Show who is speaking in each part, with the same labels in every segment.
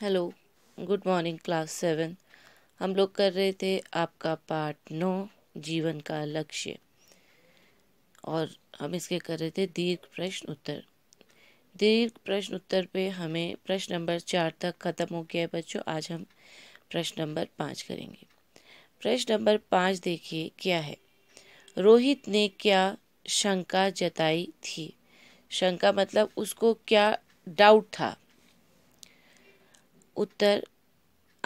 Speaker 1: hello good morning class seven हम लोग कर रहे थे आपका पार्ट नौ जीवन का लक्ष्य और हम इसके कर रहे थे दीर्घ प्रश्न उत्तर दीर्घ प्रश्न उत्तर पे हमें प्रश्न नंबर चार तक ख़त्म हो गया है बच्चों आज हम प्रश्न नंबर पाँच करेंगे प्रश्न नंबर पाँच देखिए क्या है रोहित ने क्या शंका जताई थी शंका मतलब उसको क्या डाउट था उत्तर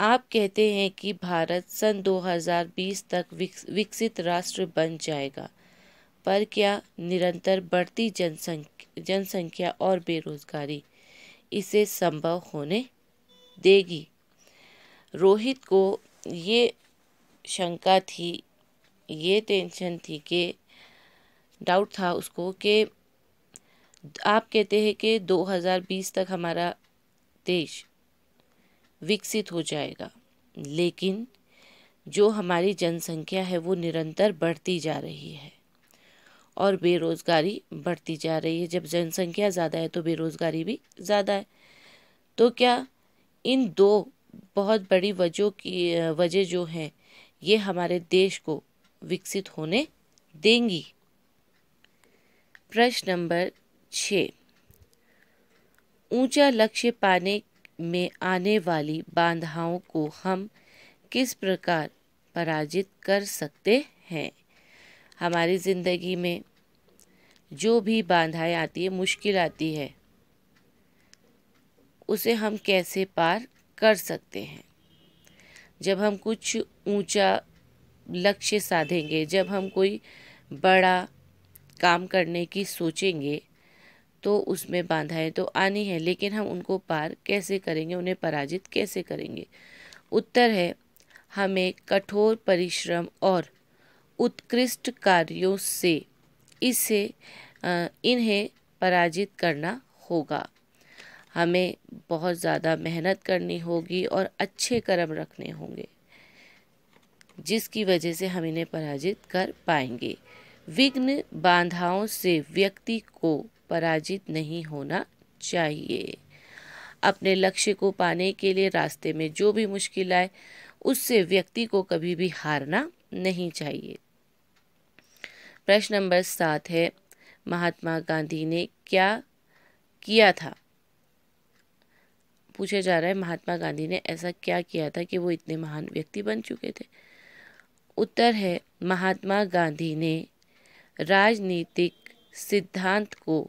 Speaker 1: आप कहते हैं कि भारत सन 2020 तक विकसित राष्ट्र बन जाएगा पर क्या निरंतर बढ़ती जनसंख्या जनसंख्या और बेरोजगारी इसे संभव होने देगी रोहित को ये शंका थी ये टेंशन थी कि डाउट था उसको कि आप कहते हैं कि 2020 तक हमारा देश विकसित हो जाएगा लेकिन जो हमारी जनसंख्या है वो निरंतर बढ़ती जा रही है और बेरोज़गारी बढ़ती जा रही है जब जनसंख्या ज़्यादा है तो बेरोज़गारी भी ज़्यादा है तो क्या इन दो बहुत बड़ी वजह की वजह जो हैं ये हमारे देश को विकसित होने देंगी प्रश्न नंबर छ ऊंचा लक्ष्य पाने में आने वाली बाधाओं को हम किस प्रकार पराजित कर सकते हैं हमारी ज़िंदगी में जो भी बाधाएं आती है मुश्किल आती है उसे हम कैसे पार कर सकते हैं जब हम कुछ ऊंचा लक्ष्य साधेंगे जब हम कोई बड़ा काम करने की सोचेंगे तो उसमें बांधा है तो आनी है लेकिन हम उनको पार कैसे करेंगे उन्हें पराजित कैसे करेंगे उत्तर है हमें कठोर परिश्रम और उत्कृष्ट कार्यों से इसे इन्हें पराजित करना होगा हमें बहुत ज़्यादा मेहनत करनी होगी और अच्छे कर्म रखने होंगे जिसकी वजह से हम इन्हें पराजित कर पाएंगे विघ्न बाधाओं से व्यक्ति को पराजित नहीं होना चाहिए अपने लक्ष्य को पाने के लिए रास्ते में जो भी मुश्किल आए उससे व्यक्ति को कभी भी हारना नहीं चाहिए प्रश्न नंबर सात है महात्मा गांधी ने क्या किया था पूछा जा रहा है महात्मा गांधी ने ऐसा क्या किया था कि वो इतने महान व्यक्ति बन चुके थे उत्तर है महात्मा गांधी ने राजनीतिक सिद्धांत को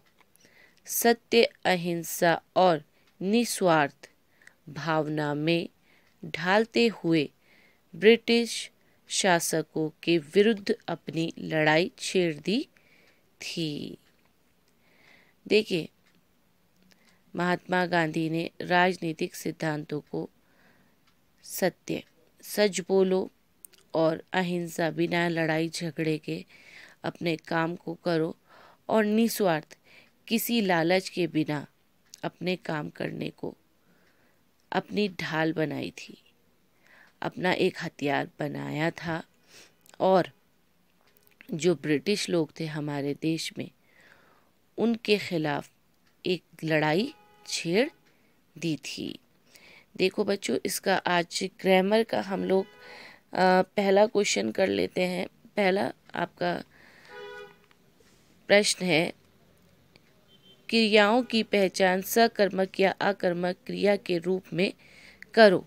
Speaker 1: सत्य अहिंसा और निस्वार्थ भावना में ढालते हुए ब्रिटिश शासकों के विरुद्ध अपनी लड़ाई छेड़ दी थी देखिए महात्मा गांधी ने राजनीतिक सिद्धांतों को सत्य सच बोलो और अहिंसा बिना लड़ाई झगड़े के अपने काम को करो और निस्वार्थ किसी लालच के बिना अपने काम करने को अपनी ढाल बनाई थी अपना एक हथियार बनाया था और जो ब्रिटिश लोग थे हमारे देश में उनके खिलाफ एक लड़ाई छेड़ दी थी देखो बच्चों इसका आज ग्रामर का हम लोग पहला क्वेश्चन कर लेते हैं पहला आपका प्रश्न है क्रियाओं की पहचान सकर्मक या अकर्मक क्रिया के रूप में करो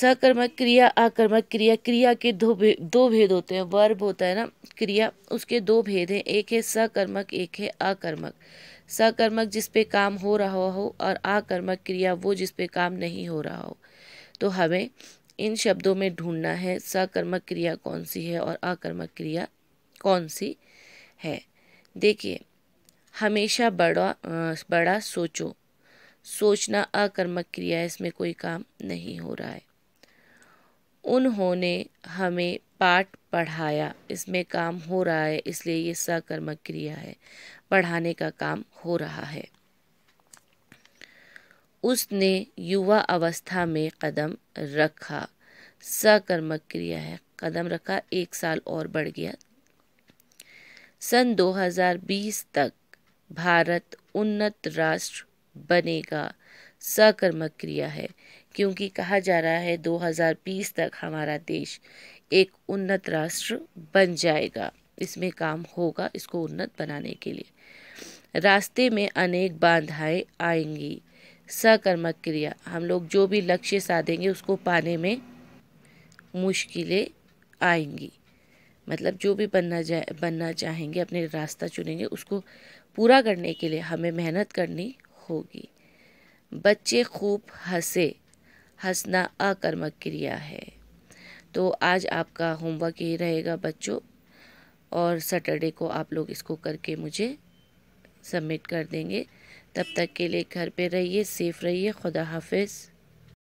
Speaker 1: सकर्मक क्रिया आकर्मक क्रिया क्रिया के दो भेद दो भेद होते हैं वर्ब होता है ना क्रिया उसके दो भेद हैं एक है सकर्मक एक है अकर्मक सकर्मक जिस पे काम हो रहा हो और आकर्मक क्रिया वो जिस पे काम नहीं हो रहा हो तो हमें इन शब्दों में ढूंढना है सकर्मक क्रिया कौन सी है और आकर्मक क्रिया कौन सी है देखिए हमेशा बड़ा बड़ा सोचो सोचना अकर्मक क्रिया है इसमें कोई काम नहीं हो रहा है उन्होंने हमें पाठ पढ़ाया इसमें काम हो रहा है इसलिए ये सकर्मक क्रिया है पढ़ाने का काम हो रहा है उसने युवा अवस्था में कदम रखा सकर्मक क्रिया है कदम रखा एक साल और बढ़ गया सन 2020 तक भारत उन्नत राष्ट्र बनेगा सकर्मक क्रिया है क्योंकि कहा जा रहा है 2020 तक हमारा देश एक उन्नत राष्ट्र बन जाएगा इसमें काम होगा इसको उन्नत बनाने के लिए रास्ते में अनेक बाधाएं आएंगी सकर्मक क्रिया हम लोग जो भी लक्ष्य साधेंगे उसको पाने में मुश्किलें आएंगी मतलब जो भी बनना जाए बनना चाहेंगे अपने रास्ता चुनेंगे उसको पूरा करने के लिए हमें मेहनत करनी होगी बच्चे खूब हंसे हंसना अकर्मक क्रिया है तो आज आपका होमवर्क यही रहेगा बच्चों और सैटरडे को आप लोग इसको करके मुझे सबमिट कर देंगे तब तक के लिए घर पे रहिए सेफ़ रहिए खुदा हाफिज़